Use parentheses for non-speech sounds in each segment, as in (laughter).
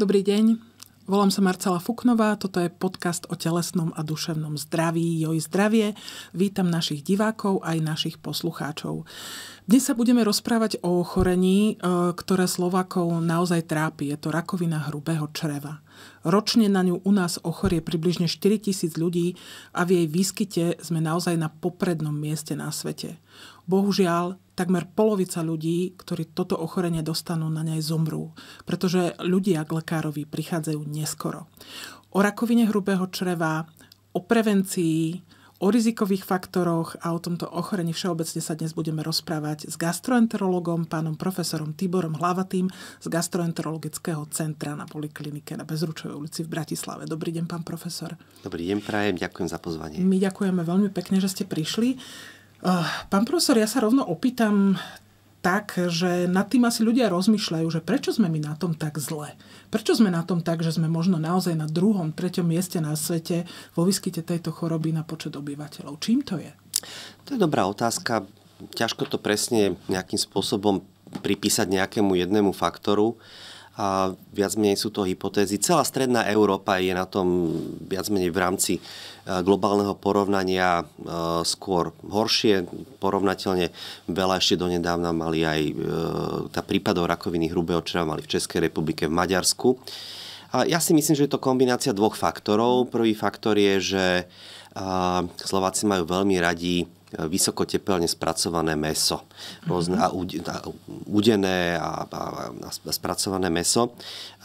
Dobrý deň, volám sa Marcela Fuknová, toto je podcast o telesnom a duševnom zdraví, joj zdravie. Vítam našich divákov aj našich poslucháčov. Dnes sa budeme rozprávať o ochorení, e, ktoré Slovakov naozaj trápi. Je to rakovina hrubého čreva. Ročne na ňu u nás ochorie približne 4 tisíc ľudí a v jej výskyte sme naozaj na poprednom mieste na svete. Bohužiaľ, takmer polovica ľudí, ktorí toto ochorenie dostanú, na nej zomrú, pretože ľudia k lekárovi prichádzajú neskoro. O rakovine hrubého čreva, o prevencii, o rizikových faktoroch a o tomto ochorení všeobecne sa dnes budeme rozprávať s gastroenterologom, pánom profesorom Tiborom Hlavatým z Gastroenterologického centra na Poliklinike na Bezručovej ulici v Bratislave. Dobrý deň, pán profesor. Dobrý deň, prajem, ďakujem za pozvanie. My ďakujeme veľmi pekne, že ste prišli. Eh, pán profesor, ja sa rovno opýtam tak, že nad tým asi ľudia rozmýšľajú, že prečo sme my na tom tak zle. Prečo sme na tom tak, že sme možno naozaj na druhom, treťom mieste na svete vo vyskyte tejto choroby na počet obyvateľov. Čím to je? To je dobrá otázka. Ťažko to presne nejakým spôsobom pripísať nejakému jednému faktoru a viac menej sú to hypotézy. Celá stredná Európa je na tom viac menej v rámci e, globálneho porovnania e, skôr horšie. Porovnateľne veľa ešte donedávna mali aj e, tá prípadov rakoviny hrubého čreva mali v Českej republike, v Maďarsku. A ja si myslím, že je to kombinácia dvoch faktorov. Prvý faktor je, že Slováci majú veľmi radi vysokotepelne spracované meso. Rôzne, mhm. a udené a, a, a spracované meso,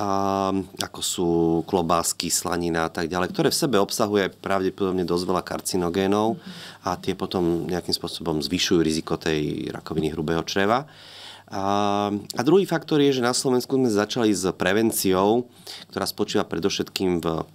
a, ako sú klobásky, slanina a tak ďalej, ktoré v sebe obsahuje pravdepodobne dosť veľa karcinogénov a tie potom nejakým spôsobom zvyšujú riziko tej rakoviny hrubého čreva. A, a druhý faktor je, že na Slovensku sme začali s prevenciou, ktorá spočíva predovšetkým v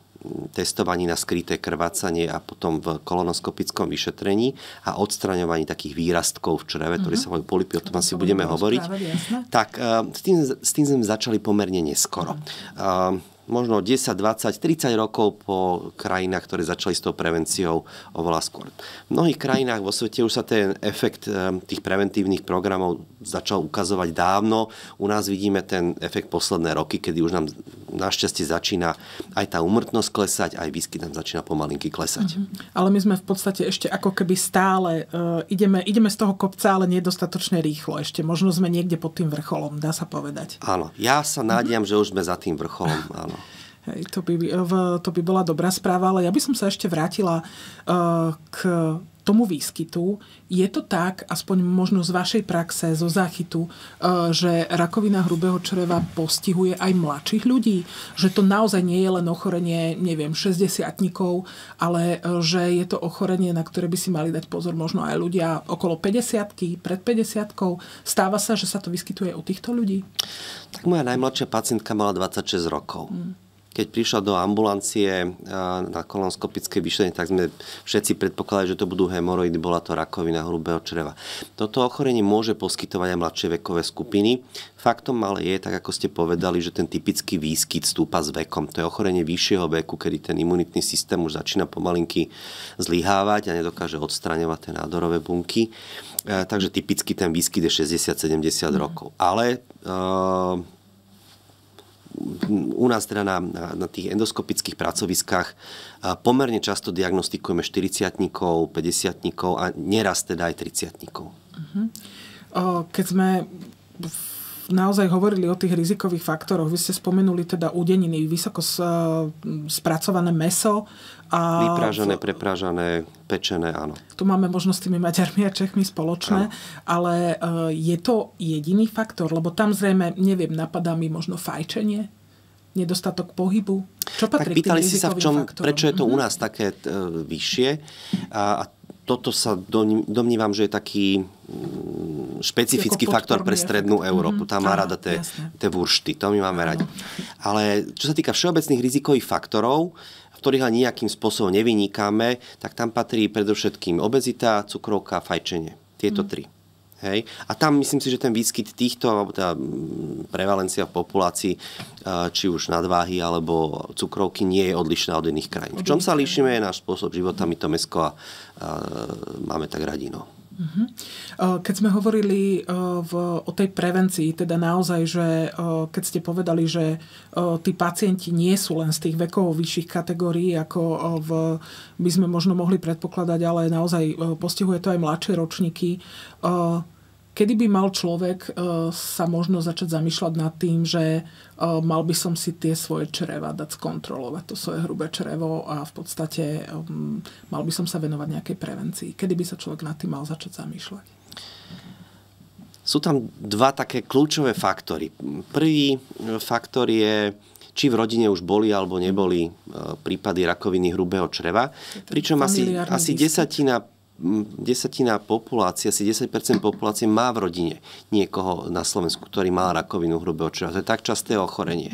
testovaní na skryté krvácanie a potom v kolonoskopickom vyšetrení a odstraňovaní takých výrastkov v čreve, mm-hmm. ktoré mhm. sa volajú polipy, o tom asi budeme hovoriť. Jasné. Tak e, s tým, s tým sme začali pomerne neskoro. Mm-hmm. Možno 10, 20, 30 rokov po krajinách, ktoré začali s tou prevenciou oveľa skôr. V mnohých krajinách vo svete už sa ten efekt e, tých preventívnych programov začal ukazovať dávno. U nás vidíme ten efekt posledné roky, kedy už nám našťastie začína aj tá umrtnosť klesať, aj výskyt nám začína pomalinky klesať. Mm-hmm. Ale my sme v podstate ešte ako keby stále, e, ideme, ideme z toho kopca, ale nedostatočne rýchlo ešte. Možno sme niekde pod tým vrcholom, dá sa povedať. Áno, ja sa mhm. nádiam, mm-hmm. že už sme za tým vrcholom, (laughs) áno. Hej, to, by, to by bola dobrá správa, ale ja by som sa ešte vrátila uh, k tomu výskytu. Je to tak, aspoň možno z vašej praxe, zo záchytu, e, že rakovina hrubého čreva postihuje aj mladších ľudí? Že to naozaj nie je len ochorenie, neviem, 60 ale e, že je to ochorenie, na ktoré by si mali dať pozor možno aj ľudia okolo 50 pred 50 Stáva sa, že sa to vyskytuje u týchto ľudí? Tak moja najmladšia pacientka mala 26 rokov. Hmm keď prišla do ambulancie na kolonskopické vyšetrenie, tak sme všetci predpokladali, že to budú hemoroidy, bola to rakovina hrubého čreva. Toto ochorenie môže poskytovať aj mladšie vekové skupiny. Faktom ale je, tak ako ste povedali, že ten typický výskyt stúpa s vekom. To je ochorenie vyššieho veku, kedy ten imunitný systém už začína pomalinky zlyhávať a nedokáže odstraňovať tie nádorové bunky. E, takže typicky ten výskyt je 60-70 mm. rokov. Ale e, u nás teda na, na, na tých endoskopických pracoviskách pomerne často diagnostikujeme 40-tníkov, 50-tníkov a neraz teda aj 30-tníkov. Uh-huh. Mhm. Keď sme v naozaj hovorili o tých rizikových faktoroch. Vy ste spomenuli teda udeniny, vysoko eh, spracované meso. A... Vyprážané, prepražané, pečené, áno. Tu máme možno s tými Maďarmi a Čechmi spoločné, áno. ale eh, je to jediný faktor, lebo tam zrejme, neviem, napadá mi možno fajčenie, nedostatok pohybu? Čo patrí tak pýtali si sa, v čom, prečo je to u mhm. nás také e, vyššie a, a toto sa domnívam, že je taký mm, špecifický faktor pre strednú efekt. Európu. Tá má mhm. rada tie, tie to my máme radi. Ale čo sa týka všeobecných rizikových faktorov, v ktorých ale nejakým spôsobom nevynikáme, tak tam patrí predovšetkým obezita, cukrovka, fajčenie. Tieto mhm. tri. Hej? A tam myslím si, že ten výskyt týchto, alebo tá teda, mm, prevalencia v populácii, či už nadváhy alebo cukrovky, nie je odlišná od iných krajín. V čom sa líšime no. je náš spôsob života, my to mesko a, a máme tak radino. Mhm. Eh, keď sme hovorili eh, o tej prevencii, teda naozaj, že eh, keď ste povedali, že tí pacienti nie sú len z tých vekov vyšších kategórií, ako v, by sme možno mohli predpokladať, ale naozaj postihuje to aj mladšie ročníky kedy by mal človek e, sa možno začať zamýšľať nad tým, že e, mal by som si tie svoje čreva dať skontrolovať, to svoje hrubé črevo a v podstate um, mal by som sa venovať nejakej prevencii. Kedy by sa človek nad tým mal začať zamýšľať? Sú tam dva také kľúčové faktory. Prvý e, faktor je či v rodine už boli alebo neboli prípady rakoviny hrubého čreva, pričom asi, asi desatina desatina populácie, asi 10% populácie má v rodine niekoho na Slovensku, ktorý má rakovinu hrubého čreva. To je tak časté ochorenie.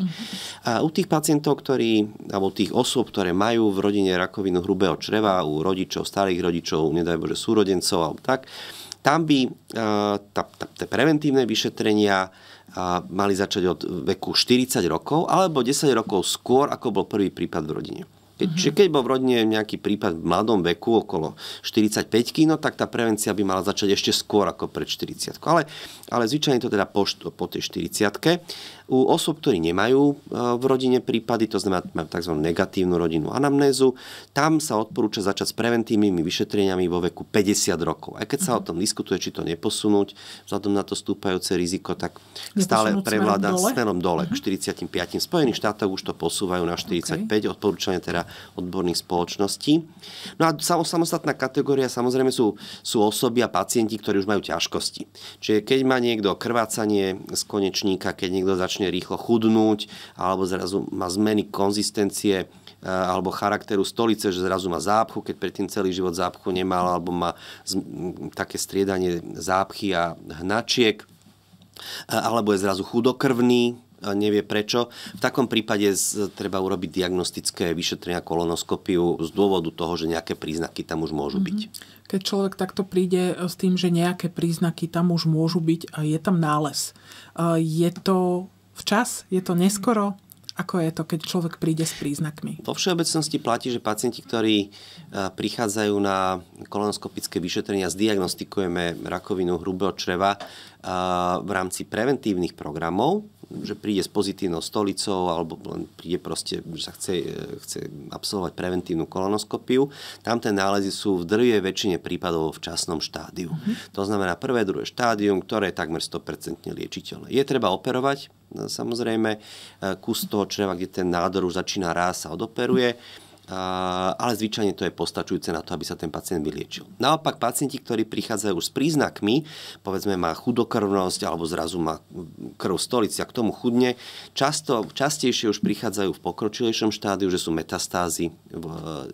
A u tých pacientov, ktorí, alebo tých osôb, ktoré majú v rodine rakovinu hrubého čreva, u rodičov, starých rodičov, nedaj Bože, súrodencov alebo tak, tam by e, tie preventívne vyšetrenia e, mali začať od veku 40 rokov alebo 10 rokov skôr, ako bol prvý prípad v rodine. Keď, uh-huh. keď bol v rodine nejaký prípad v mladom veku, okolo 45 kg, no, tak tá prevencia by mala začať ešte skôr ako pred 40 ale, ale zvyčajne to teda po, po tej 40 u osôb, ktorí nemajú e, v rodine prípady, to znamená, majú tzv. negatívnu rodinnú anamnézu, tam sa odporúča začať s preventívnymi vyšetreniami vo veku 50 rokov. Aj keď sa mhm. o tom diskutuje, či to neposunúť, vzhľadom na to stúpajúce riziko, tak stále prevláda smerom dole, smerom dole uh-huh. k 45. Mhm. Spojených štátoch už to posúvajú na 45, okay. odporúčania teda odborných spoločností. No a samostatná kategória samozrejme sú, sú osoby a pacienti, ktorí už majú ťažkosti. Čiže keď má niekto krvácanie z konečníka, keď niekto začne začne rýchlo chudnúť, alebo zrazu má zmeny konzistencie e, alebo charakteru stolice, že zrazu má zápchu, keď predtým celý život zápchu nemal, alebo má také striedanie zápchy a hnačiek, e, alebo je zrazu chudokrvný, e, nevie prečo. V takom prípade treba urobiť diagnostické vyšetrenia kolonoskopiu z dôvodu toho, že nejaké príznaky tam už môžu byť. Mhm. Keď človek takto príde s tým, že nejaké príznaky tam už môžu byť a je tam nález, je to včas, je to neskoro, ako je to, keď človek príde s príznakmi? Vo všeobecnosti platí, že pacienti, ktorí e, prichádzajú na kolonoskopické vyšetrenia, zdiagnostikujeme rakovinu hrubého čreva e, v rámci preventívnych programov, že príde s pozitívnou stolicou alebo len príde proste, že sa chce, chce absolvovať preventívnu kolonoskopiu. Tam tie nálezy sú v drvej väčšine prípadov v časnom štádiu. Uh-huh. To znamená prvé, druhé štádium, ktoré je takmer 100% liečiteľné. Je treba operovať, samozrejme, kus toho čreva, kde ten nádor už začína rásť, a odoperuje. Uh-huh ale zvyčajne to je postačujúce na to, aby sa ten pacient vyliečil. Naopak pacienti, ktorí prichádzajú už s príznakmi, povedzme má chudokrvnosť alebo zrazu má krv stolici a k tomu chudne, často, častejšie už prichádzajú v pokročilejšom štádiu, že sú metastázy v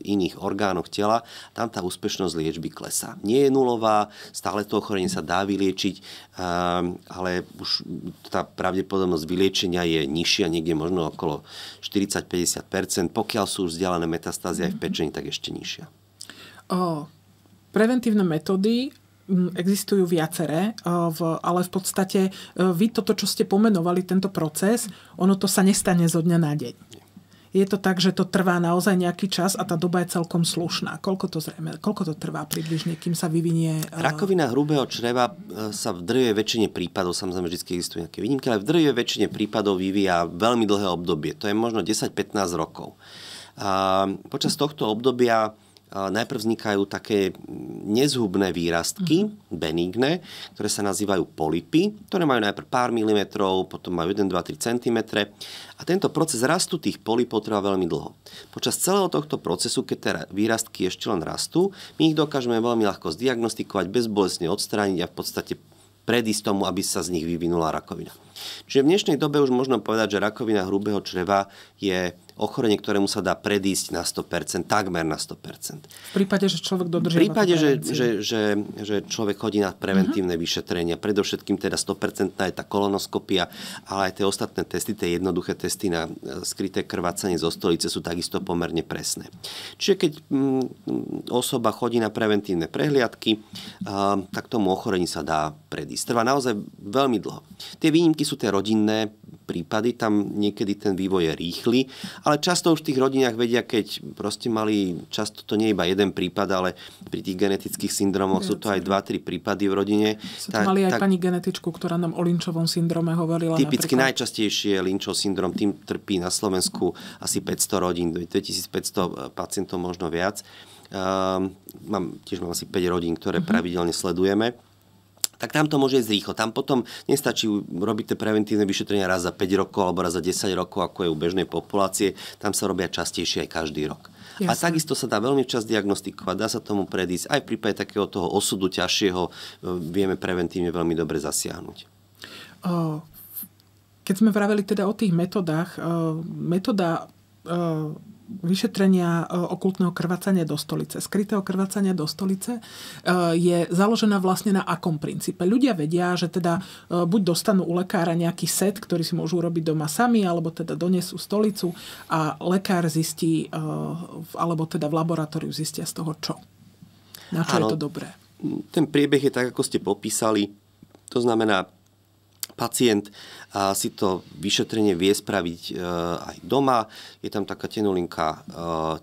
iných orgánoch tela, tam tá úspešnosť liečby klesá. Nie je nulová, stále to ochorenie sa dá vyliečiť, ehm, ale už tá pravdepodobnosť vyliečenia je nižšia, niekde možno okolo 40-50%, pokiaľ sú vzdialené metastázia aj v pečení, tak ešte nižšia. O, preventívne metódy mm, existujú viaceré, ale v podstate vy toto, čo ste pomenovali, tento proces, ono to sa nestane zo dňa na deň. Je to tak, že to trvá naozaj nejaký čas a tá doba je celkom slušná. Koľko to, zrejme, koľko to trvá približne, kým sa vyvinie? Rakovina hrubého čreva sa v drve väčšine prípadov, samozrejme vždy existujú nejaké výnimky, ale v drve väčšine prípadov vyvíja veľmi dlhé obdobie. To je možno 10-15 rokov. A počas tohto obdobia najprv vznikajú také nezhubné výrastky, uh-huh. Mhm. benigné, ktoré sa nazývajú polipy, ktoré majú najprv pár milimetrov, potom majú 1, 2, 3 cm. A tento proces rastu tých polipov trvá veľmi dlho. Počas celého tohto procesu, keď tie teda výrastky ešte len rastú, my ich dokážeme veľmi ľahko zdiagnostikovať, bezbolesne odstrániť a v podstate predísť tomu, aby sa z nich vyvinula rakovina. Čiže v dnešnej dobe už možno povedať, že rakovina hrubého čreva je ochorenie, ktorému sa dá predísť na 100%, takmer na 100%. V prípade, že človek dodržia... V prípade, že, že, že, že človek chodí na preventívne uh-huh. vyšetrenia, predovšetkým teda 100% je tá kolonoskopia, ale aj tie ostatné testy, tie jednoduché testy na e, skryté krvácanie zo stolice sú takisto pomerne presné. Čiže keď m, mm, osoba chodí na preventívne prehliadky, a, e, tak tomu ochorení sa dá predísť. Trvá naozaj veľmi dlho. Tie výnimky sú tie rodinné, prípady, tam niekedy ten vývoj je rýchly, ale často už v tých rodinách vedia, keď proste mali, často to nie je iba jeden prípad, ale pri tých genetických syndromoch sú to aj 2-3 prípady v rodine. Sa mali aj tak, pani genetičku, ktorá nám o linčovom syndrome hovorila. Typicky napríklad. najčastejšie je Lynčov syndrom, tým trpí na Slovensku asi 500 rodín, 2500 eh, pacientov možno viac. Uh, mám, tiež mám asi 5 rodín, ktoré mm-hmm. pravidelne sledujeme tak tam to môže ísť rýchlo. Tam potom nestačí robiť tie preventívne vyšetrenia raz za 5 rokov alebo raz za 10 rokov, ako je u bežnej populácie. Tam sa robia častejšie aj každý rok. Jasne. A takisto sa dá veľmi čas diagnostikovať, dá sa tomu predísť. Aj v prípade takého toho osudu ťažšieho e, vieme preventívne veľmi dobre zasiahnuť. Keď sme vraveli teda o tých metodách, metóda E, vyšetrenia e, okultného krvácania do stolice, skrytého krvácania do stolice, e, je založená vlastne na akom princípe. Ľudia vedia, že teda buď dostanú u lekára nejaký set, ktorý si môžu robiť doma sami, alebo teda donesú stolicu a lekár zistí, alebo teda v laboratóriu zistia z toho čo. Na čo ano, je to dobré? Ten priebeh je tak, ako ste popísali. To znamená, pacient a si to vyšetrenie vie spraviť e, aj doma. Je tam taká tenulinká e,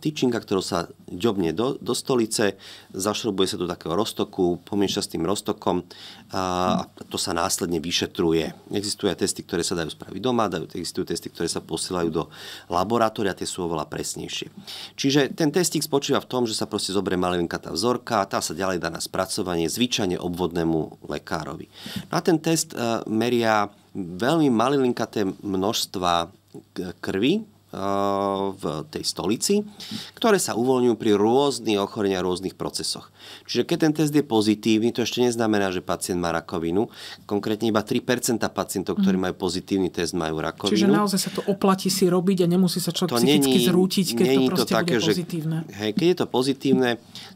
tyčinka, ktorú sa ďobne do, do stolice, zašrobuje sa do takého roztoku, pomieša s tým roztokom a, e, a to sa následne vyšetruje. Existujú aj testy, ktoré sa dajú spraviť doma, dajú, existujú testy, ktoré sa posielajú do laboratória, tie sú oveľa presnejšie. Čiže ten testík spočíva v tom, že sa proste zoberie malinka tá vzorka, tá sa ďalej dá na spracovanie zvyčajne obvodnému lekárovi. No a ten test e, meria veľmi malilinkaté množstva krvi, Eh, v tej stolici, ktoré sa uvoľňujú pri rôznych ochorenia rôznych procesoch. Čiže keď ten test je pozitívny, to ešte neznamená, že pacient má rakovinu. Konkrétne iba 3% pacientov, ktorí mhm. majú pozitívny test, majú rakovinu. Čiže naozaj sa to oplatí si robiť a nemusí sa človek to psychicky není, zrútiť, keď není to to také, bude pozitívne. Že, hej, keď je to pozitívne,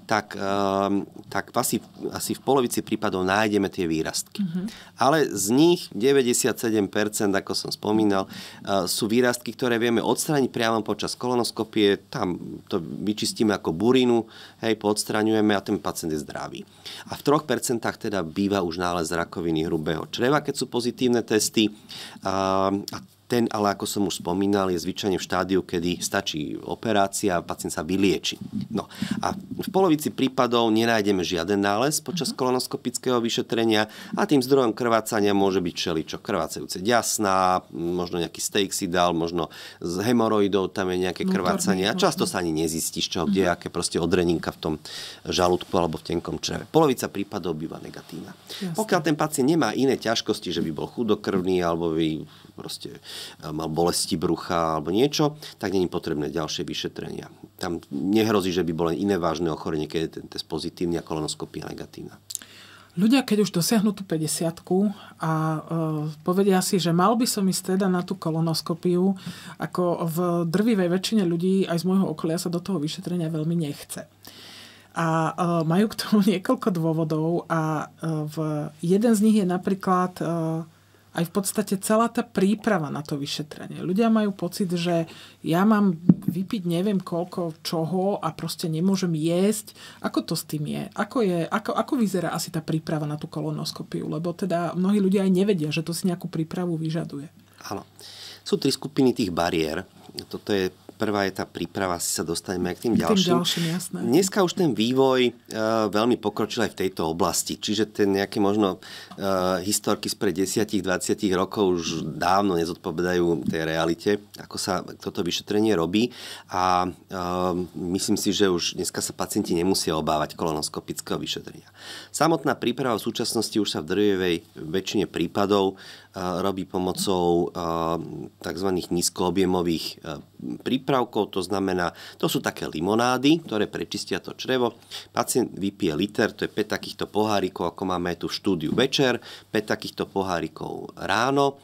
tak, um, tak asi, asi v polovici prípadov nájdeme tie výrastky. Uh-huh. Ale z nich 97%, ako som spomínal, uh, sú výrastky, ktoré vieme od odstrániť priamo počas kolonoskopie, tam to vyčistíme ako burinu, hej, podstraňujeme a ten pacient je zdravý. A v 3% teda býva už nález rakoviny hrubého čreva, keď sú pozitívne testy. A, a ten ale, ako som už spomínal, je zvyčajne v štádiu, kedy stačí operácia a pacient sa vylieči. No a v polovici prípadov nenájdeme žiaden nález počas mhm. kolonoskopického vyšetrenia a tým zdrojom krvácania môže byť čeličo krvácajúce ďasná, možno nejaký steak si dal, možno z hemoroidov tam je nejaké krvácanie a často sa ani nezistí, z čoho, kde, mhm. aké proste odreninka v tom žalúdku alebo v tenkom čreve. Polovica prípadov býva negatívna. Jasne. Pokiaľ ten pacient nemá iné ťažkosti, že by bol chudokrvný alebo by proste e, mal bolesti brucha alebo niečo, tak není potrebné ďalšie vyšetrenia. Tam nehrozí, že by bolo iné vážne ochorenie, keď je ten test pozitívny a kolonoskopia negatívna. Ľudia, keď už dosiahnu tú 50 a e, povedia si, že mal by som ísť teda na tú kolonoskopiu, ako v drvivej väčšine ľudí aj z môjho okolia sa do toho vyšetrenia veľmi nechce. A e, majú k tomu (laughs) niekoľko dôvodov a e, v, jeden z nich je napríklad e, aj v podstate celá tá príprava na to vyšetrenie. Ľudia majú pocit, že ja mám vypiť neviem koľko čoho a proste nemôžem jesť. Ako to s tým je? Ako, je, ako, ako vyzerá asi tá príprava na tú kolonoskopiu? Lebo teda mnohí ľudia aj nevedia, že to si nejakú prípravu vyžaduje. Áno. Sú tri skupiny tých bariér. Toto je prvá je tá príprava, asi sa dostaneme aj k tým ďalším. Tým ďalším jasné. Dneska už ten vývoj e, veľmi pokročil aj v tejto oblasti, čiže ten nejaké možno e, historky spred 10-20 rokov už dávno nezodpovedajú tej realite, ako sa toto vyšetrenie robí a e, myslím si, že už dneska sa pacienti nemusia obávať kolonoskopického vyšetrenia. Samotná príprava v súčasnosti už sa v drvivej väčšine prípadov robí pomocou tzv. nízkoobjemových prípravkov, to znamená, to sú také limonády, ktoré prečistia to črevo. Pacient vypije liter, to je 5 takýchto pohárikov, ako máme tu v štúdiu večer, 5 takýchto pohárikov ráno,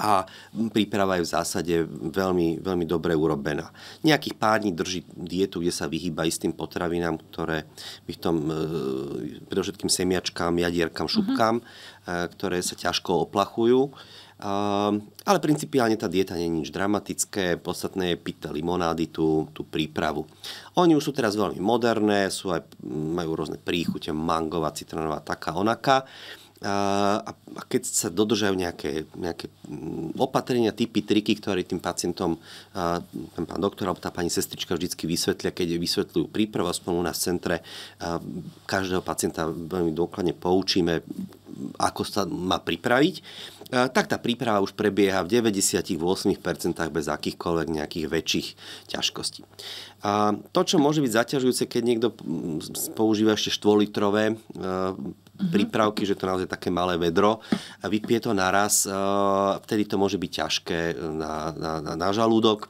a príprava je v zásade veľmi, veľmi dobre urobená. Nejakých pár dní drží dietu, kde sa vyhýba istým potravinám, ktoré by v tom, e, predovšetkým semiačkám, jadierkám, šupkám, mm-hmm. E, ktoré sa ťažko oplachujú. E, ale principiálne tá dieta nie je nič dramatické, podstatné je piť limonády, tú, tú prípravu. Oni už sú teraz veľmi moderné, sú aj, majú rôzne príchute, mangová, citronová, taká, onaká a, a keď sa dodržajú nejaké, nejaké mm, opatrenia, typy, triky, ktoré tým pacientom a, ten pán doktor alebo tá pani sestrička vždy vysvetlia, keď vysvetľujú prípravu, aspoň u nás v centre, a, každého pacienta veľmi dôkladne poučíme, ako sa má pripraviť, a, tak tá príprava už prebieha v 98% bez akýchkoľvek nejakých väčších ťažkostí. A to, čo môže byť zaťažujúce, keď niekto mm, používa ešte 4-litrové Mhm. prípravky, že to je naozaj také malé vedro a vypije to naraz, eh, vtedy to môže byť ťažké eh, na, na, na, na žalúdok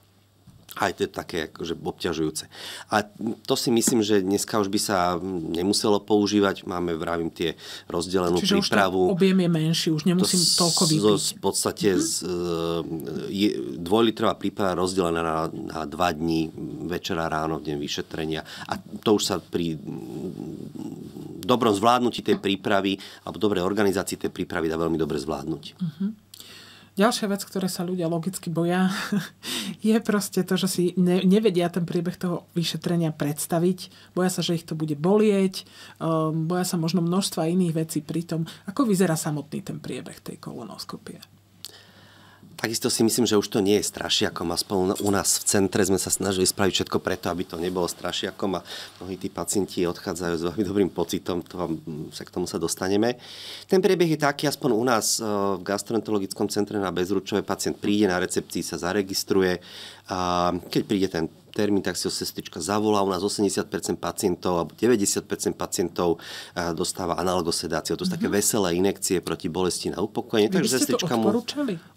aj to je také akože obťažujúce. A to si myslím, že dneska už by sa nemuselo používať. Máme, vravím, tie rozdelenú Čiže prípravu. Čiže objem je menší, už nemusím to toľko vypiť. Z, v podstate mm-hmm. dvojlitrová príprava rozdelená na, na dva dní, večera, ráno, v deň vyšetrenia. A to už sa pri mm, dobrom zvládnutí tej prípravy alebo dobrej organizácii tej prípravy dá veľmi dobre zvládnuť. Mm-hmm. Ďalšia vec, ktoré sa ľudia logicky boja, (laughs) je proste to, že si ne, nevedia ten priebeh toho vyšetrenia predstaviť. Boja sa, že ich to bude bolieť, um, boja sa možno množstva iných vecí pri tom, ako vyzerá samotný ten priebeh tej kolonoskopie. Takisto si myslím, že už to nie je strašiakom. Aspoň u nás v centre sme sa snažili spraviť všetko preto, aby to nebolo strašiakom a mnohí tí pacienti odchádzajú s veľmi dobrým pocitom, to vám, mm, sa k tomu sa dostaneme. Ten priebeh je taký, aspoň u nás e, v gastroenterologickom centre na Bezručove pacient príde na recepcii, sa zaregistruje a keď príde ten termín, tak si ho sestrička zavolá. U nás 80% pacientov alebo 90% pacientov dostáva analgosedáciu. To sú mm-hmm. také mhm. veselé inekcie proti bolesti na upokojenie. Vy Takže sestrička mu...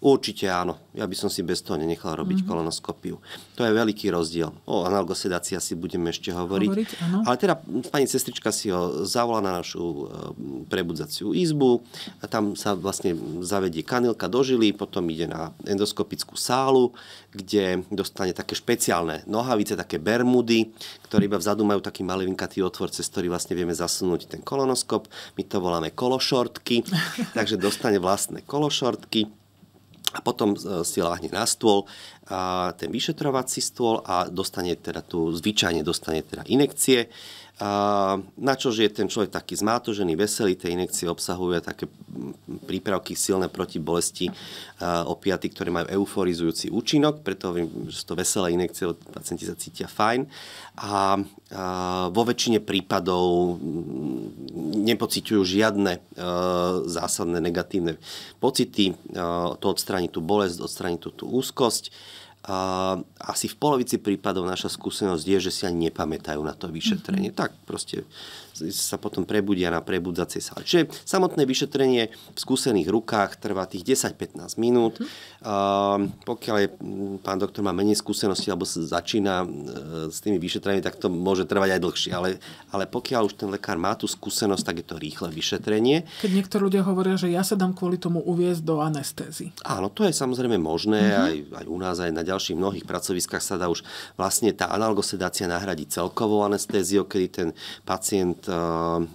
Určite áno. Ja by som si bez toho nenechal robiť mm-hmm. kolonoskopiu. To je veľký rozdiel. O analgosedácii asi budeme ešte hovoriť. hovoriť áno. Ale teda pani sestrička si ho zavolá na našu e, prebudzaciu izbu. A tam sa vlastne zavedie kanilka do žily, potom ide na endoskopickú sálu, kde dostane také špeciálne nohy nohavice, také bermudy, ktoré iba vzadu majú taký malivinkatý otvor, cez ktorý vlastne vieme zasunúť ten kolonoskop. My to voláme kološortky, (laughs) takže dostane vlastné kološortky a potom e, si láhne na stôl, a ten vyšetrovací stôl a dostane teda tu, zvyčajne dostane teda inekcie na že je ten človek taký zmátožený, veselý, tie injekcie obsahujú také mm, prípravky silné proti bolesti, opiaty, ktoré majú euforizujúci účinok, preto viem, že to veselé injekcie, pacienti sa cítia fajn a vo väčšine prípadov mm, nepociťujú žiadne e, zásadné negatívne pocity, e, to odstráni tú bolesť, odstráni tú, tú úzkosť a asi v polovici prípadov naša skúsenosť je, že si ani nepamätajú na to vyšetrenie. Mm-hmm. Tak proste sa potom prebudia na prebudzacej sále. Čiže samotné vyšetrenie v skúsených rukách trvá tých 10-15 minút. Mm. Uh, pokiaľ je, mm, pán doktor má menej skúsenosti alebo sa začína uh, s tými vyšetreniami, tak to môže trvať aj dlhšie. Ale, ale pokiaľ už ten lekár má tú skúsenosť, tak je to rýchle vyšetrenie. Keď niektorí ľudia hovoria, že ja sa dám kvôli tomu uviezť do anestézy. Áno, to je samozrejme možné. Mm-hmm. Aj, aj u nás, aj na ďalších mnohých pracoviskách sa dá už vlastne tá analgosedácia nahradiť celkovou anestéziou, kedy ten pacient Eh,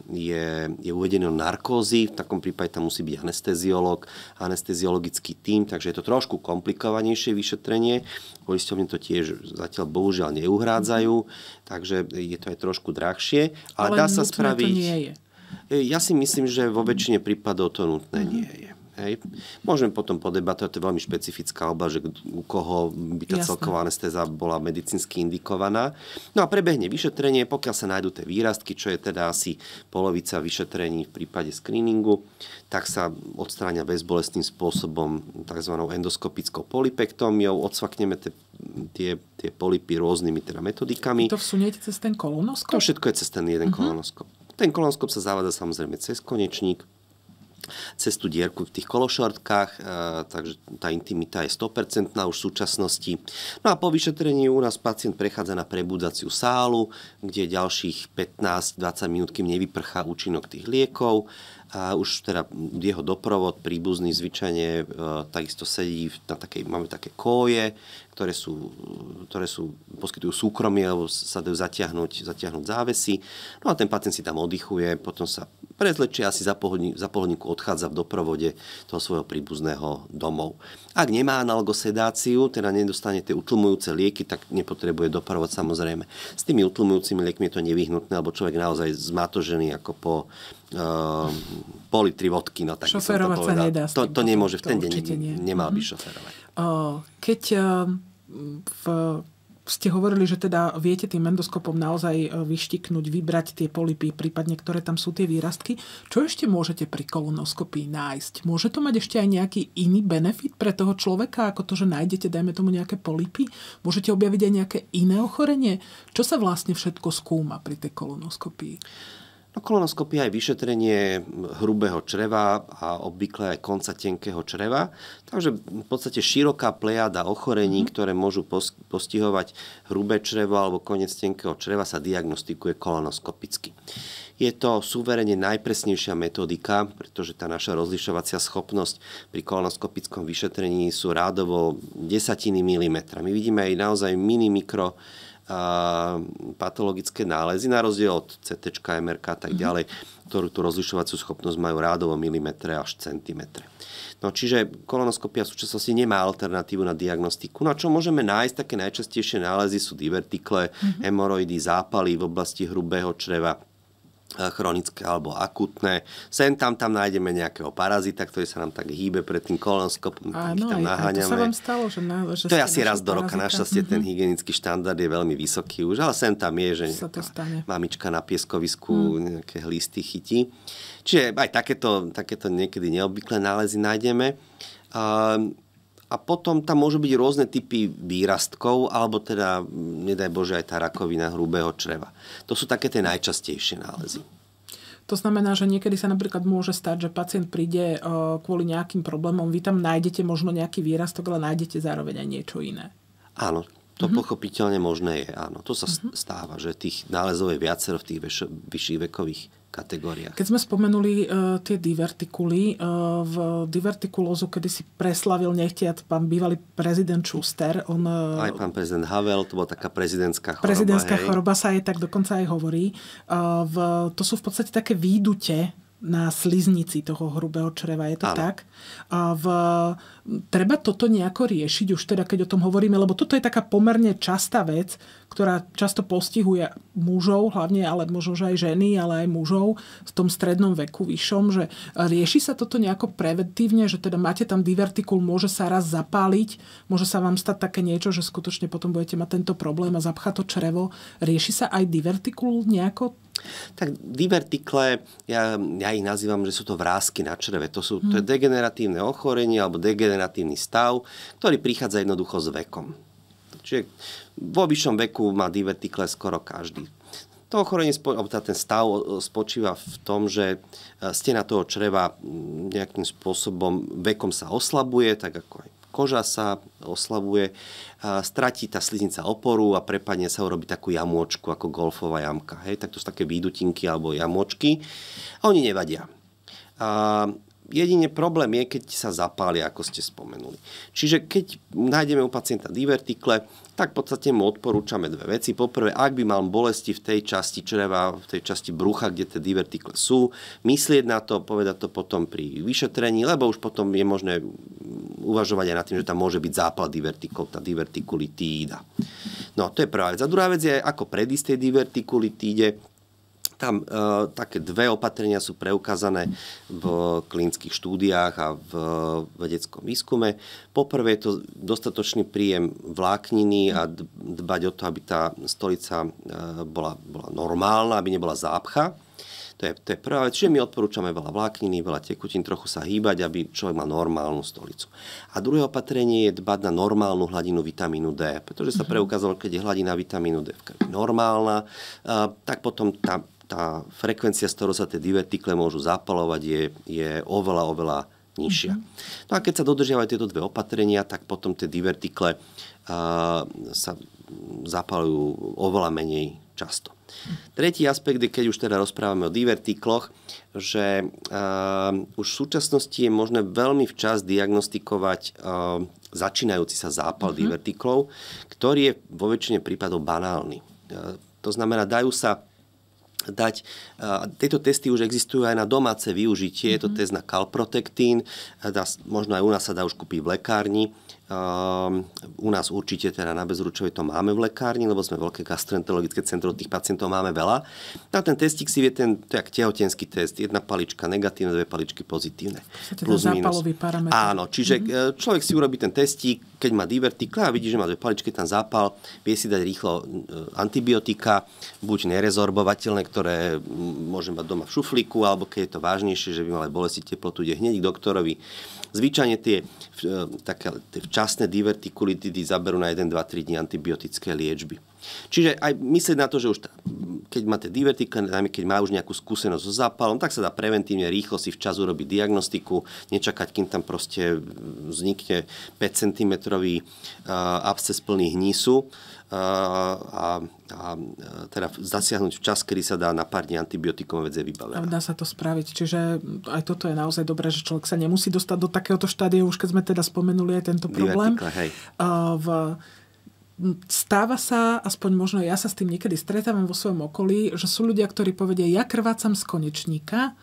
je, je uvedený o narkózy, v takom prípade tam musí byť anesteziolog, anesteziologický tím, takže je to trošku komplikovanejšie vyšetrenie. Poisťovne to tiež zatiaľ bohužiaľ neuhrádzajú, takže je to aj trošku drahšie. Ale, ale dá sa spraviť... To nie je. Ja si myslím, že vo väčšine prípadov to nutné nie je. Hej. Môžem potom podebatovať, to je veľmi špecifická oblasť, že u koho by tá Jasne. celková anestéza bola medicínsky indikovaná. No a prebehne vyšetrenie, pokiaľ sa nájdú tie výrastky, čo je teda asi polovica vyšetrení v prípade screeningu, tak sa odstráňa bezbolestným spôsobom tzv. endoskopickou polypektómiou, odsvakneme tie, tie, tie polipy rôznymi teda metodikami. To vsuniete cez ten kolonoskop? To všetko je cez ten jeden uh-huh. kolonoskop. Ten kolonoskop sa závada samozrejme cez konečník, cez tú dierku v tých kološortkách, e, takže tá intimita je 100% už v súčasnosti. No a po vyšetrení u nás pacient prechádza na prebudzaciu sálu, kde ďalších 15-20 minút, kým nevyprchá účinok tých liekov a už teda jeho doprovod príbuzný zvyčajne e, takisto sedí na takej, máme také koje, ktoré sú, ktoré sú poskytujú súkromie, alebo sa dajú zatiahnuť, zatiahnuť závesy. No a ten pacient si tam oddychuje, potom sa prezlečie asi za, pohodníku, za pohodníku odchádza v doprovode toho svojho príbuzného domov. Ak nemá analgosedáciu, teda nedostane tie utlmujúce lieky, tak nepotrebuje doprovod samozrejme. S tými utlmujúcimi liekmi je to nevyhnutné, alebo človek naozaj zmatožený ako po uh, eh, poli tri vodky. No, tak šoferovať to sa nedá. To, to nemôže, v ten deň nemal mhm. by šoferovať. Keď eh, v ste hovorili, že teda viete tým endoskopom naozaj e, vyštiknúť, vybrať tie polipy, prípadne ktoré tam sú tie výrastky. Čo ešte môžete pri kolonoskopii nájsť? Môže to mať ešte aj nejaký iný benefit pre toho človeka, ako to, že nájdete, dajme tomu, nejaké polipy? Môžete objaviť aj nejaké iné ochorenie? Čo sa vlastne všetko skúma pri tej kolonoskopii? No, kolonoskopia je vyšetrenie hrubého čreva a obvykle aj konca tenkého čreva. Takže v podstate široká plejada ochorení, mm. ktoré môžu postihovať hrubé črevo alebo koniec tenkého čreva, sa diagnostikuje kolonoskopicky. Je to suverene najpresnejšia metodika, pretože tá naša rozlišovacia schopnosť pri kolonoskopickom vyšetrení sú rádovo desatiny milimetra. My vidíme aj naozaj mini mikro patologické nálezy, na rozdiel od CT, MRK a tak mhm. ďalej, ktorú tú rozlišovaciu schopnosť majú rádovo milimetre až centimetre. No čiže kolonoskopia v súčasnosti nemá alternatívu na diagnostiku. Na čo môžeme nájsť také najčastejšie nálezy sú divertikle, mm-hmm. hemoroidy, zápaly v oblasti hrubého čreva, E, chronické alebo akutné. Sen tam tam nájdeme nejakého parazita, ktorý sa nám tak hýbe pred tým kolonoskopom, Áno, tam naháňame. to sa vám stalo, že, na, že To je asi raz do roka. Našťastie mm-hmm. ten mhm. hygienický štandard je veľmi vysoký už, ale sem tam je, že to stane mamička na pieskovisku mm. nejaké hlisty chytí. Čiže aj takéto, takéto niekedy neobvyklé nálezy nájdeme. Uh, a potom tam môžu byť rôzne typy výrastkov, alebo teda, mm, nedaj Bože, aj tá rakovina hrubého čreva. To sú také tie najčastejšie nálezy. To znamená, že niekedy sa napríklad môže stať, že pacient príde eh, kvôli nejakým problémom, vy tam nájdete možno nejaký výrastok, ale nájdete zároveň aj niečo iné. Áno, to mm-hmm. pochopiteľne možné je, áno. To sa mm-hmm. stáva, že tých nálezov je viacero v tých vyšších vekových kategóriách. Keď sme spomenuli uh, tie divertikuly, uh, v divertikulózu kedy si preslavil nechtiac pán bývalý prezident Schuster. On, uh, aj pán prezident Havel, to bola taká prezidentská choroba. Prezidentská hej. choroba sa aj tak dokonca aj hovorí. Uh, v, to sú v podstate také výdute na sliznici toho hrubého čreva. Je to ano. tak? A v, treba toto nejako riešiť už teda, keď o tom hovoríme, lebo toto je taká pomerne častá vec, ktorá často postihuje mužov, hlavne, ale možno, že aj ženy, ale aj mužov v tom strednom veku vyššom, že rieši sa toto nejako preventívne, že teda máte tam divertikul, môže sa raz zapáliť, môže sa vám stať také niečo, že skutočne potom budete mať tento problém a zapchať to črevo. Rieši sa aj divertikul nejako? Tak divertikle, ja, ja ich nazývam, že sú to vrázky na čreve. To sú to je hm. degeneratívne ochorenie alebo degeneratívny stav, ktorý prichádza jednoducho s vekom. Čiže v obyčnom veku má divertikle skoro každý. To ochorenie, ten stav spočíva v tom, že e, stena toho čreva nejakým spôsobom vekom sa oslabuje, tak ako aj koža sa oslavuje. stratí tá sliznica oporu a prepadne sa urobí takú jamôčku, ako golfová jamka. Hej, tak to sú také výdutinky alebo jamočky. A oni nevadia. A jedine problém je, keď sa zapália, ako ste spomenuli. Čiže keď nájdeme u pacienta divertikle, tak v podstate mu odporúčame dve veci. Poprvé, ak by mal bolesti v tej časti čreva, v tej časti brucha, kde tie divertikle sú, myslieť na to, povedať to potom pri vyšetrení, lebo už potom je možné uvažovať aj nad tým, že tam môže byť zápal divertikol, tá divertikulitída. No, to je prvá vec. A druhá vec je, ako predísť tej divertikulitíde, tam e, také dve opatrenia sú preukázané v klinických štúdiách a v vedeckom výskume. Poprvé je to dostatočný príjem vlákniny a dbať o to, aby tá stolica e, bola, bola normálna, aby nebola zápcha. To je, to je prvá vec. Čiže my odporúčame veľa vlákniny, veľa tekutín, trochu sa hýbať, aby človek mal normálnu stolicu. A druhé opatrenie je dbať na normálnu hladinu vitamínu D, pretože sa mhm. preukázalo, keď je hladina vitamínu D v krvi normálna, e, tak potom tá tá frekvencia, z ktorou sa tie divertikle môžu zapalovať, je, je oveľa, oveľa nižšia. Mm-hmm. No a keď sa dodržiavajú tieto dve opatrenia, tak potom tie divertikle uh, sa zapalujú oveľa menej často. Mhm. Tretí aspekt je, keď už teda rozprávame o divertikloch, že uh, už v súčasnosti je možné veľmi včas diagnostikovať uh, začínajúci sa zápal uh-huh. divertiklov, ktorý je vo väčšine prípadov banálny. Uh, to znamená, dajú sa dať. Tieto testy už existujú aj na domáce využitie. Mm-hmm. Je to mhm. test na kalprotektín. možno aj u nás sa dá už kúpiť v lekárni. Ehm, u nás určite teda na bezručovej to máme v lekárni, lebo sme veľké gastroenterologické centrum, tých pacientov máme veľa. No a ten testík si vie ten, to je tehotenský test, jedna palička negatívne, dve paličky pozitívne. Teda plus, minus. Parametr. Áno, čiže mm-hmm. človek si urobí ten testík, keď má divertikla a vidí, že má dve paličky, tam zápal, vie si dať rýchlo e, antibiotika, buď nerezorbovateľné, ktoré môže mať doma v šuflíku, alebo keď je to vážnejšie, že by mali bolesti teplotu, ide hneď k doktorovi Zvyčajne tie, e, také, tie včasné divertikulitidy zaberú na 1, 2, 3 dní antibiotické liečby. Čiže aj myslieť na to, že už keď máte divertikulitídu, keď má už nejakú skúsenosť so zápalom, tak sa dá preventívne rýchlo si včas urobiť diagnostiku, nečakať, kým tam proste vznikne 5 cm e, absces plný hnisu a, a teda zasiahnuť včas, kedy sa dá na pár dní antibiotikom vedze vybavená. Dá sa to spraviť, čiže aj toto je naozaj dobré, že človek sa nemusí dostať do takéhoto štádia, už keď sme teda spomenuli aj tento problém. V, stáva sa, aspoň možno ja sa s tým niekedy stretávam vo svojom okolí, že sú ľudia, ktorí povedia, ja krvácam z konečníka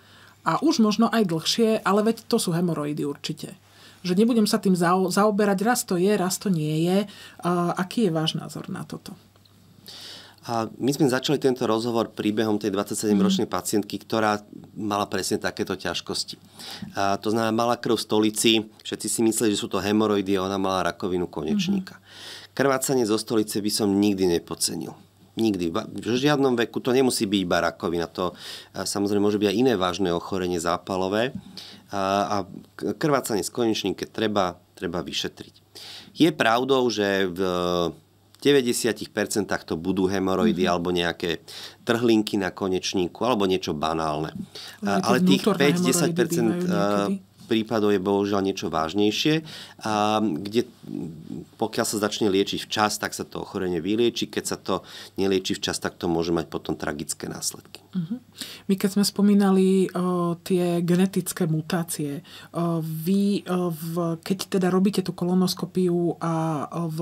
a už možno aj dlhšie, ale veď to sú hemoroidy určite že nebudem sa tým zaoberať, raz to je, raz to nie je. Aký je váš názor na toto? A my sme začali tento rozhovor príbehom tej 27-ročnej mm. pacientky, ktorá mala presne takéto ťažkosti. A to znamená, mala krv v stolici, všetci si mysleli, že sú to hemoroidy, ona mala rakovinu konečníka. Mm. Krvácanie zo stolice by som nikdy nepocenil. Nikdy. V žiadnom veku to nemusí byť iba rakovina. To samozrejme môže byť aj iné vážne ochorenie zápalové a krvácanie z konečnín, keď treba, treba vyšetriť. Je pravdou, že v 90% to budú hemoroidy mm-hmm. alebo nejaké trhlinky na konečníku alebo niečo banálne. Ale, ale tých 5-10% prípadov je bohužiaľ niečo vážnejšie, a kde pokiaľ sa začne liečiť včas, tak sa to ochorenie vylieči, keď sa to nelieči včas, tak to môže mať potom tragické následky. Uh-huh. My keď sme spomínali o, tie genetické mutácie, o, vy o, v, keď teda robíte tú kolonoskopiu a o, v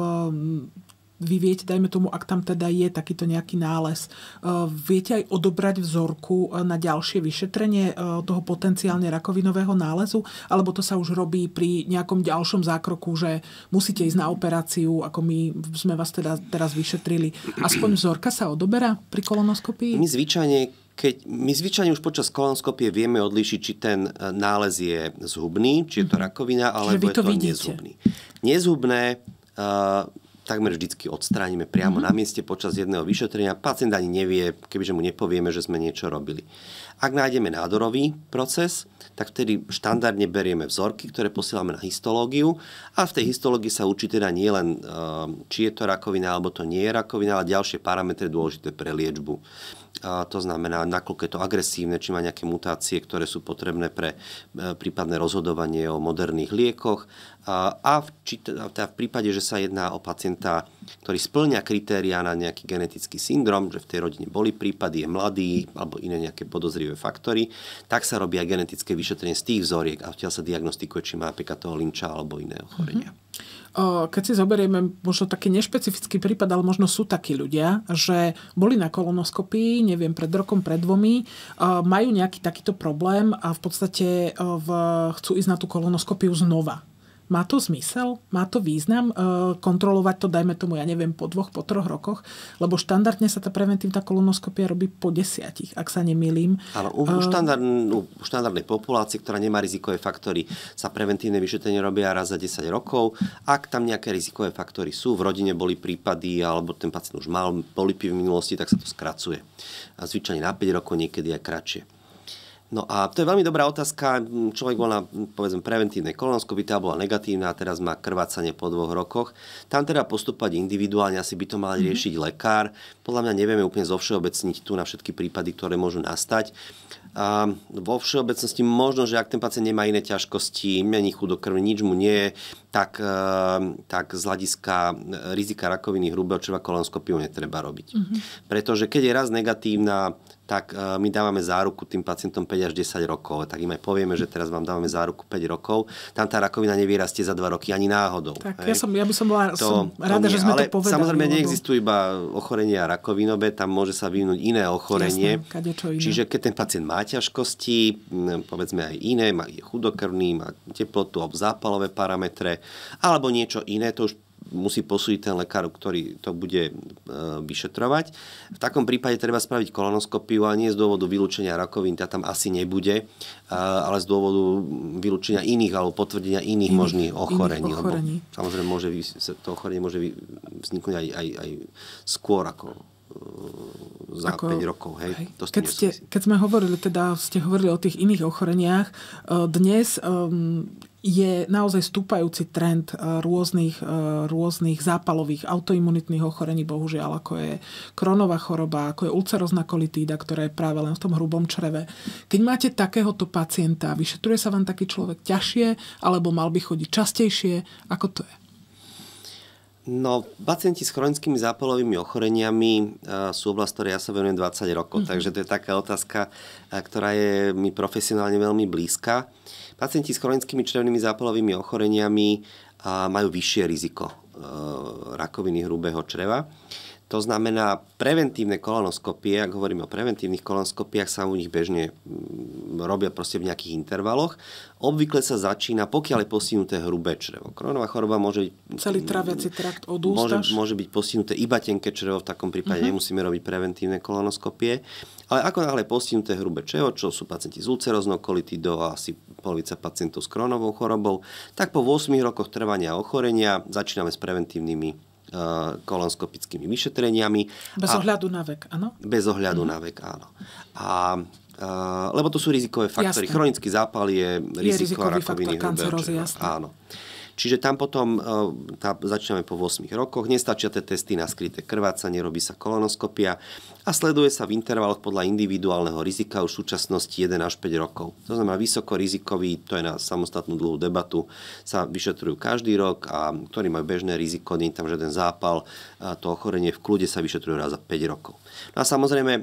vy viete, dajme tomu, ak tam teda je takýto nejaký nález, e, viete aj odobrať vzorku e, na ďalšie vyšetrenie e, toho potenciálne rakovinového nálezu, alebo to sa už robí pri nejakom ďalšom zákroku, že musíte ísť na operáciu, ako my sme vás teda teraz vyšetrili. Aspoň vzorka sa odoberá pri kolonoskopii? My zvyčajne, keď my zvyčajne už počas kolonoskopie vieme odlíšiť, či ten nález je zhubný, či je to mhm. rakovina, alebo to je to vidíte. nezhubný. Nezhubné uh, takmer vždy odstránime priamo mm-hmm. na mieste počas jedného vyšetrenia. Pacient ani nevie, kebyže mu nepovieme, že sme niečo robili. Ak nájdeme nádorový proces, tak vtedy štandardne berieme vzorky, ktoré posielame na histológiu a v tej histológii sa učí teda nie len, ehm, či je to rakovina alebo to nie je rakovina, ale ďalšie parametre dôležité pre liečbu. A to znamená, nakoľko je to agresívne, či má nejaké mutácie, ktoré sú potrebné pre e, prípadné rozhodovanie o moderných liekoch. A, v, či, teda v prípade, že sa jedná o pacienta, ktorý splňa kritériá na nejaký genetický syndrom, že v tej rodine boli prípady, je mladý alebo iné nejaké podozrivé faktory, tak sa robia genetické vyšetrenie z tých vzoriek a odtiaľ sa diagnostikuje, či má napríklad toho linča alebo iné ochorenia. Mm-hmm keď si zoberieme možno taký nešpecifický prípad, ale možno sú takí ľudia, že boli na kolonoskopii, neviem, pred rokom, pred dvomi, majú nejaký takýto problém a v podstate v, chcú ísť na tú kolonoskopiu znova. Má to zmysel? Má to význam e, kontrolovať to, dajme tomu, ja neviem, po dvoch, po troch rokoch? Lebo štandardne sa tá preventívna kolonoskopia robí po desiatich, ak sa nemýlim. Ale u, u, e, štandard, u štandardnej populácie, ktorá nemá rizikové faktory, sa preventívne vyšetrenie robia raz za 10 rokov. Ak tam nejaké rizikové faktory sú, v rodine boli prípady, alebo ten pacient už mal polipy v minulosti, tak sa to skracuje. A zvyčajne na 5 rokov, niekedy aj kratšie. No a to je veľmi dobrá otázka. Človek bol na, povedzme, preventívnej by tá bola negatívna, teraz má krvácanie po dvoch rokoch. Tam teda postupovať individuálne, asi by to mal mhm. riešiť mm-hmm. lekár. Podľa mňa nevieme úplne zovšeobecniť tu na všetky prípady, ktoré môžu nastať. A vo všeobecnosti možno, že ak ten pacient nemá iné ťažkosti, mení chudokrvný, nič mu nie je, tak, eh, tak z hľadiska eh, rizika rakoviny hrubého čreva kolonskopiu netreba robiť. Mm-hmm. Pretože keď je raz negatívna, tak eh, my dávame záruku tým pacientom 5 až 10 rokov. Tak im aj povieme, že teraz vám dávame záruku 5 rokov. Tam tá rakovina nevyrastie za 2 roky ani náhodou. Tak ja, som, ja by som bola to, som rada, to že sme ale to povedali. Samozrejme, neexistuje neexistujú iba ochorenia rakovinové, tam môže sa vyvinúť iné ochorenie. Jasne, iné. Čiže keď ten pacient má ťažkosti, povedzme aj iné, má, je chudokrvný, má teplotu alebo zápalové parametre, alebo niečo iné, to už musí posúdiť ten lekár, ktorý to bude e, vyšetrovať. V takom prípade treba spraviť kolonoskopiu a nie z dôvodu vylúčenia rakovín, tá tam asi nebude, e, ale z dôvodu vylúčenia iných alebo potvrdenia iných iných, možných ochorení. Iných ochorení. Lebo, samozrejme, môže, to ochorenie môže vzniknúť aj, aj, aj skôr ako za Ako, 5 rokov. Hej, hej. To keď, ste, keď sme hovorili, teda ste hovorili o tých iných ochoreniach, e, dnes e, je naozaj stúpajúci trend e, rôznych, rôznych zápalových autoimunitných ochorení, bohužiaľ, ako je kronová choroba, ako je ulcerozná kolitída, ktorá je práve len v tom hrubom čreve. Keď máte takéhoto pacienta, vyšetruje sa vám taký človek ťažšie, alebo mal by chodiť častejšie, ako to je? No, pacienti s chronickými zápalovými ochoreniami sú oblasť, ktorej ja sa venujem 20 rokov, mm-hmm. takže to je taká otázka, ktorá je mi profesionálne veľmi blízka. Pacienti s chronickými črevnými zápalovými ochoreniami majú vyššie riziko e, rakoviny hrubého čreva. To znamená, preventívne kolonoskopie, ak hovoríme o preventívnych kolonoskopiách, sa u nich bežne mm, robia proste v nejakých intervaloch. Obvykle sa začína, pokiaľ je posunuté hrubé črevo. Koronová choroba môže byť... Celý traviaci trakt od môže, môže byť posunuté iba tenké črevo, v takom prípade uh-huh. nemusíme robiť preventívne kolonoskopie. Ale ako náhle postihnuté hrubé črevo, čo sú pacienti s ulceroznou kolitidou a asi polovica pacientov s koronovou chorobou, tak po 8 rokoch trvania ochorenia začíname s preventívnymi E, kolonskopickými vyšetreniami. Bez a, ohľadu na vek, áno? Bez ohľadu mm. na vek, áno. A, a, e, lebo to sú rizikové faktory. Jasne. Chronický zápal je riziko je rakoviny hrubého čreva. Áno. Čiže tam potom e, tá, začíname po 8 rokoch, nestačia tie testy na skryté krváca, nerobí sa kolonoskopia a sleduje sa v intervaloch podľa individuálneho rizika už v súčasnosti 1 až 5 rokov. To znamená vysoko rizikový, to je na samostatnú dlhú debatu, sa vyšetrujú každý rok a ktorí majú bežné riziko, nie je tam žiaden zápal, to ochorenie v kľude sa vyšetrujú raz za 5 rokov. No a samozrejme e,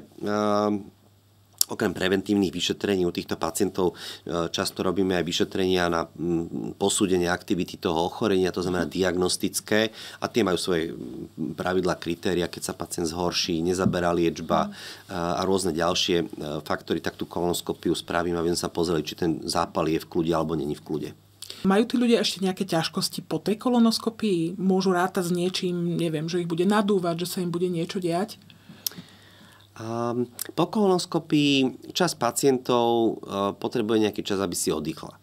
okrem preventívnych vyšetrení u týchto pacientov e, často robíme aj vyšetrenia na mm, posúdenie aktivity toho ochorenia, to znamená mhm. diagnostické a tie majú svoje mm, pravidla, kritéria, keď sa pacient zhorší, nezaberá liečba mhm. a rôzne ďalšie e, faktory, tak tú kolonoskopiu spravím a viem sa pozrieť, či ten zápal je v kľude alebo není v kľude. Majú tí ľudia ešte nejaké ťažkosti po tej kolonoskopii? Môžu rátať s niečím, neviem, že ich bude nadúvať, že sa im bude niečo diať? Ehm, po kolonoskopii čas pacientov e, potrebuje nejaký čas, aby si oddychla.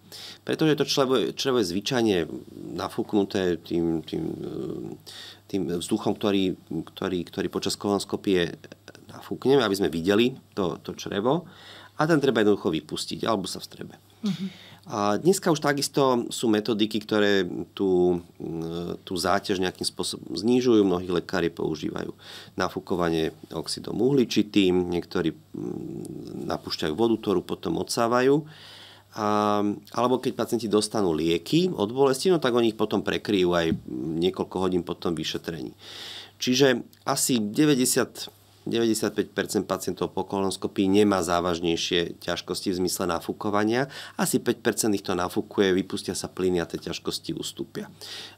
Pretože to črevo, črevo je zvyčajne nafúknuté tým, tým, e, tým vzduchom, ktorý, ktorý, ktorý počas kolonoskopie nafúkneme, aby sme videli to, to črevo. A ten treba jednoducho vypustiť, alebo sa vstrebe. Mm-hmm. A dneska už takisto sú metodiky, ktoré tú, mm, tú záťaž nejakým spôsobom znižujú, mnohí lekári používajú nafúkovanie oxidom uhličitým, niektorí mm, napúšťajú vodu, ktorú potom odsávajú. A, alebo keď pacienti dostanú lieky od bolesti, no tak oni ich potom prekryjú aj niekoľko hodín po tom vyšetrení. Čiže asi 90 95% pacientov po kolonoskopii nemá závažnejšie ťažkosti v zmysle nafúkovania. Asi 5% ich to nafúkuje, vypustia sa plyny a tie ťažkosti ustúpia.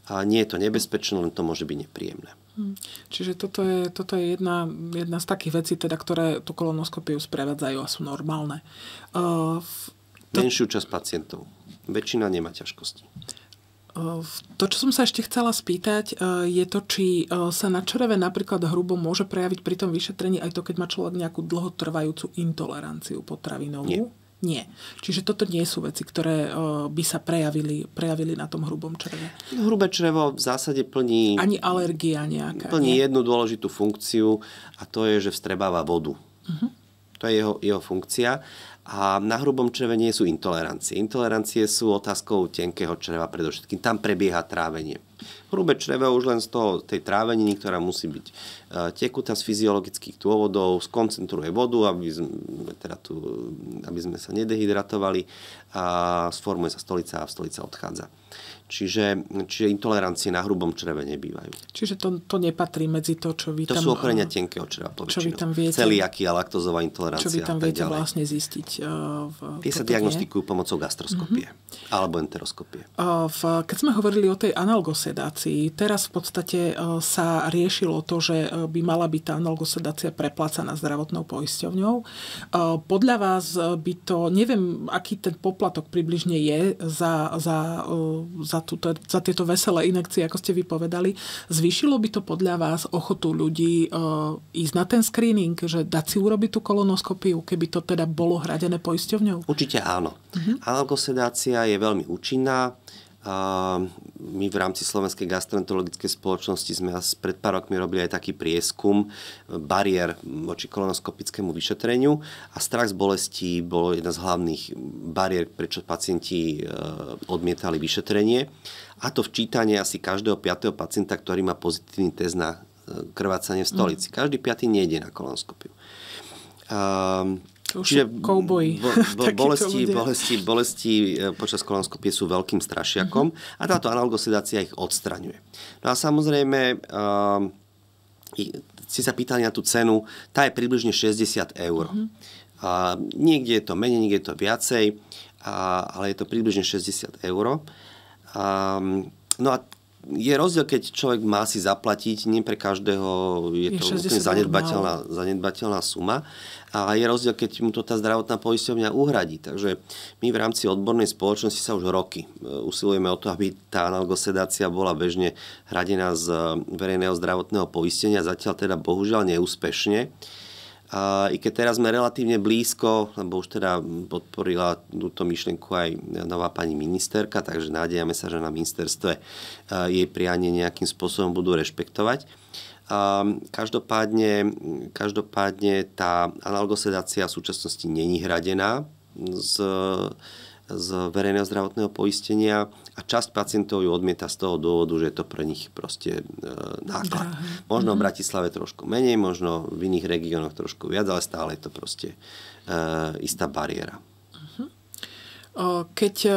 A nie je to nebezpečné, len to môže byť nepríjemné. Hm. Čiže toto je, toto je jedna, jedna z takých vecí, teda, ktoré tú kolonoskopiu sprevádzajú a sú normálne. Uh, to... Menšiu časť pacientov. Väčšina nemá ťažkosti. Eh, to, čo som sa ešte chcela spýtať, eh, je to, či eh, sa na čreve napríklad hrubo môže prejaviť pri tom vyšetrení aj to, keď má človek nejakú dlhotrvajúcu intoleranciu potravinovú? Nie. Nie. Čiže toto nie sú veci, ktoré by sa prejavili, prejavili na tom hrubom čreve. Hrubé črevo v zásade plní... Ani alergia nejaká. Plní nie? jednu dôležitú funkciu a to je, že vstrebáva vodu. Uh-huh. To je jeho, jeho funkcia. A na hrubom čreve nie sú intolerancie. Intolerancie sú otázkou tenkého čreva predovšetkým. Tam prebieha trávenie. Hrubé čreve už len z toho, tej tráveniny, ktorá musí byť e, tekutá z fyziologických dôvodov, skoncentruje vodu, aby sme, teda tu, aby sme sa nedehydratovali a sformuje sa stolica a stolica odchádza. Čiže, čiže intolerancie na hrubom čreve nebývajú. Čiže to, to nepatrí medzi to, čo vy to tam... To sú ochorenia tenkého čreva po Čo vy tam viete... Celiaky a laktozová intolerancia. Čo vy tam viete ďalej. vlastne zistiť eh, v... Tie sa diagnostikujú pomocou gastroskopie mm-hmm. alebo enteroskopie. Eh, v, keď sme hovorili o tej analgosedácii, teraz v podstate eh, sa riešilo to, že by mala byť tá analgosedácia preplácaná zdravotnou poisťovňou. Podľa vás by to... Neviem, aký ten poplatok približne je za, za, za za, túto, za tieto veselé inekcie, ako ste vypovedali. Zvýšilo by to podľa vás ochotu ľudí e, ísť na ten screening, že dať si urobiť tú kolonoskopiu, keby to teda bolo hradené poisťovňou? Určite áno. Mhm. Algosedácia je veľmi účinná, a my v rámci Slovenskej gastroenterologickej spoločnosti sme asi pred pár rokmi robili aj taký prieskum e, bariér voči kolonoskopickému vyšetreniu a strach z bolesti bol jedna z hlavných bariér, prečo pacienti e, odmietali vyšetrenie. A to včítanie asi každého piatého pacienta, ktorý má pozitívny test na e, krvácanie v stolici. Mm. Každý piatý nejde na kolonoskopiu. Ehm, to Čiže kouboj. Bo, (laughs) bo, bolesti, bolesti, bolesti počas kolonoskopie sú veľkým strašiakom uh-huh. a táto analgosedácia ich odstraňuje. No a samozrejme, uh, si sa pýtali na tú cenu, tá je približne 60 eur. Uh-huh. Uh, niekde je to menej, niekde je to viacej, uh, ale je to približne 60 eur. A, no a je rozdiel, keď človek má si zaplatiť, nie pre každého je, je to úplne zanedbateľná, zanedbateľná suma, a je rozdiel, keď mu to tá zdravotná poisťovňa uhradí. Takže my v rámci odbornej spoločnosti sa už roky e, usilujeme o to, aby tá analgosedácia bola bežne hradená z e, verejného zdravotného poistenia, zatiaľ teda bohužiaľ neúspešne. A I keď teraz sme relatívne blízko, lebo už teda podporila túto myšlienku aj nová pani ministerka, takže nádejame sa, že na ministerstve e, jej prianie nejakým spôsobom budú rešpektovať. Ehm, každopádne, každopádne tá analgosedácia v súčasnosti není hradená z, z verejného zdravotného poistenia a časť pacientov ju odmieta z toho dôvodu, že je to pre nich proste e, náklad. Možno v mhm. Bratislave trošku menej, možno v iných regiónoch trošku viac, ale stále je to proste e, istá bariéra. Mhm. Keď e,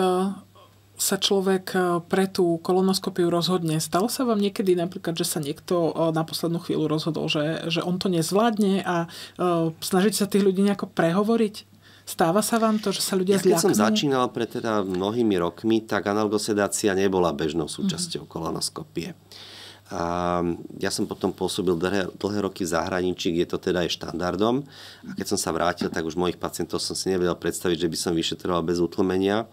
sa človek e, pre tú kolonoskopiu rozhodne. Stalo sa vám niekedy napríklad, že sa niekto e, na poslednú chvíľu rozhodol, že, že on to nezvládne a uh, snažiť sa tých ľudí nejako prehovoriť? Stáva sa vám to, že sa ľudia ja, zľaknú? Keď som začínal pred teda mnohými rokmi, tak analgosedácia nebola bežnou mhm. súčasťou mm. kolonoskopie. A ja som potom pôsobil dlhé, dlhé roky v zahraničí, kde to teda je štandardom. A keď som sa vrátil, tak už mojich pacientov som si nevedel predstaviť, že by som vyšetroval bez utlmenia.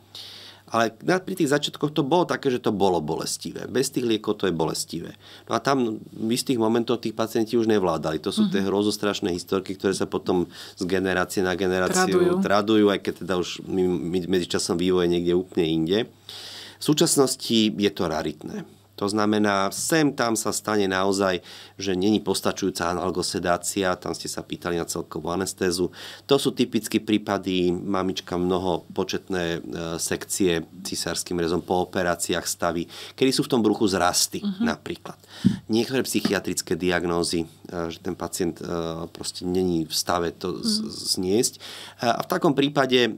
Ale pri tých začiatkoch to bolo také, že to bolo bolestivé. Bez tých liekov to je bolestivé. No a tam v istých momentoch tých pacienti už nevládali. To sú mm-hmm. tie hrozostrašné historky, ktoré sa potom z generácie na generáciu tradujú, tradujú aj keď teda už medzičasom vývoj je niekde úplne inde. V súčasnosti je to raritné. To znamená, sem tam sa stane naozaj, že není postačujúca analgosedácia, tam ste sa pýtali na celkovú anestézu. To sú typicky prípady, mamička mnoho početné e, sekcie císarským rezom po operáciách staví, kedy sú v tom bruchu zrasty uh-huh. napríklad. Niektoré psychiatrické diagnózy, e, že ten pacient e, proste není v stave to uh-huh. zniesť. A v takom prípade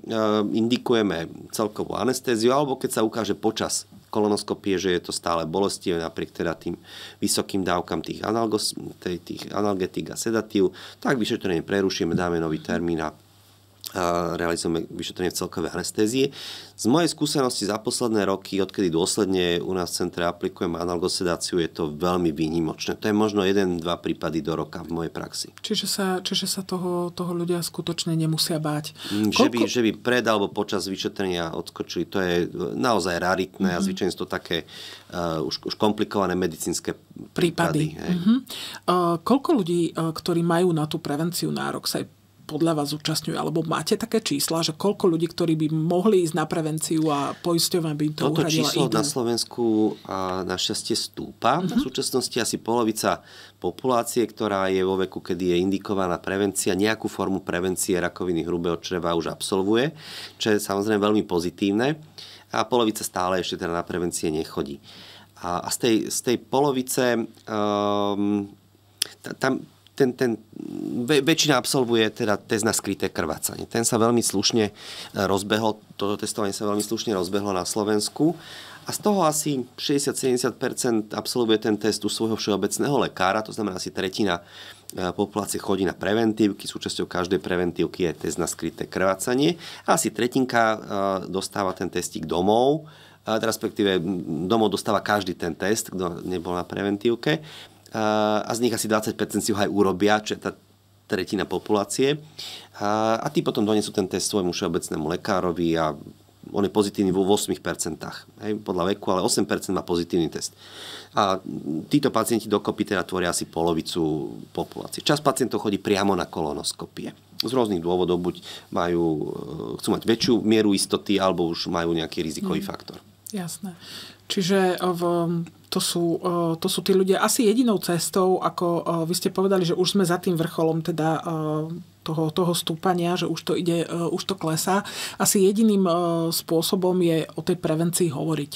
indikujeme celkovú anestéziu, alebo keď sa ukáže počas kolonoskopie, že je to stále bolestivé napriek teda tým vysokým dávkam tých, analgos, tých analgetík a sedatív, tak vyšetrenie prerušíme, dáme nový termín a realizujeme vyšetrenie v celkovej anestézie. Z mojej skúsenosti za posledné roky, odkedy dôsledne u nás v centre aplikujeme analgosedáciu, je to veľmi výnimočné. To je možno 1-2 prípady do roka v mojej praxi. Čiže sa, čiže sa toho, toho ľudia skutočne nemusia báť. Koľko... Mm, že, by, že by pred alebo počas vyšetrenia odskočili, to je naozaj raritné mm-hmm. a mhm. zvyčajne sú to také uh, už, už komplikované medicínske prípady. prípady mm-hmm. uh, koľko ľudí, uh, ktorí majú na tú prevenciu nárok, sa aj podľa vás zúčastňujú? Alebo máte také čísla, že koľko ľudí, ktorí by mohli ísť na prevenciu a poisťovňa by im to Toto uhradila, číslo idú? na Slovensku a, našťastie stúpa. Uh-huh. V mhm. súčasnosti asi polovica populácie, ktorá je vo veku, kedy je indikovaná prevencia, nejakú formu prevencie rakoviny hrubého čreva už absolvuje, čo je samozrejme veľmi pozitívne. A polovica stále ešte teda na prevencie nechodí. A, a z, tej, z tej polovice... Um, tam, ten, ten, väčšina absolvuje teda test na skryté krvácanie. Ten sa veľmi slušne e, rozbehol, toto testovanie sa veľmi slušne rozbehlo na Slovensku a z toho asi 60-70% absolvuje ten test u svojho všeobecného lekára, to znamená asi tretina e, populácie chodí na preventívky, súčasťou každej preventívky je test na skryté krvácanie a asi tretinka e, dostáva ten testík domov, respektíve domov dostáva každý ten test, kto nebol na preventívke a z nich asi 20% si ho aj urobia, čo je tá tretina populácie. A, a tí potom donesú ten test svojmu všeobecnému lekárovi a on je pozitívny vo 8%, hej, podľa veku, ale 8% má pozitívny test. A títo pacienti dokopy teda tvoria asi polovicu populácie. Čas pacientov chodí priamo na kolonoskopie. Z rôznych dôvodov, buď majú, e, chcú mať väčšiu mieru istoty, alebo už majú nejaký rizikový mm. faktor. Jasné. Čiže v to sú, e, to sú tí ľudia asi jedinou cestou, ako e, vy ste povedali, že už sme za tým vrcholom, teda e, toho, toho stúpania, že už to ide, e, už to klesá. Asi jediným e, spôsobom je o tej prevencii hovoriť.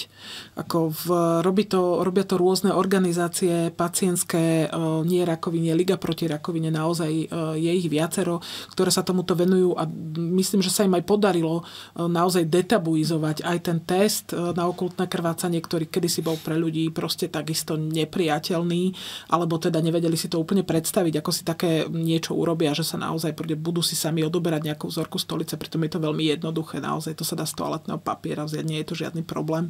Ako v, robí to, robia to rôzne organizácie pacientské, e, nie rakovine, Liga proti rakovine, naozaj je ich viacero, ktoré sa tomuto venujú a myslím, že sa im aj podarilo naozaj detabuizovať aj ten test na okultné krvácanie, ktorý kedysi bol pre ľudí proste takisto nepriateľný, alebo teda nevedeli si to úplne predstaviť, ako si také niečo urobia, že sa naozaj najprv budú si sami odoberať nejakú vzorku stolice, pritom je to veľmi jednoduché, naozaj to sa dá z toaletného papiera, nie je to žiadny problém.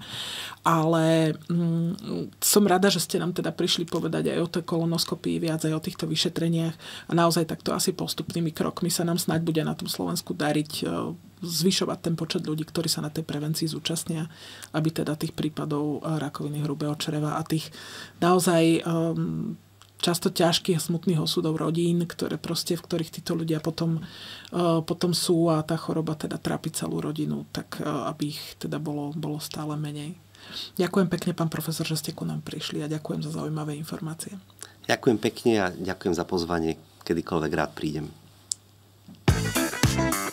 Ale mm, som rada, že ste nám teda prišli povedať aj o tej kolonoskopii viac, aj o týchto vyšetreniach a naozaj takto asi postupnými krokmi sa nám snať bude na tom Slovensku dariť e, zvyšovať ten počet ľudí, ktorí sa na tej prevencii zúčastnia, aby teda tých prípadov e, rakoviny hrubého čreva a tých naozaj um, často ťažkých a smutných osudov rodín, ktoré proste, v ktorých títo ľudia potom, e, potom sú a tá choroba teda trápi celú rodinu, tak e, aby ich teda bolo, bolo stále menej. Ďakujem pekne, pán profesor, že ste ku nám prišli a ďakujem za zaujímavé informácie. Ďakujem pekne a ďakujem za pozvanie. Kedykoľvek rád prídem. thank you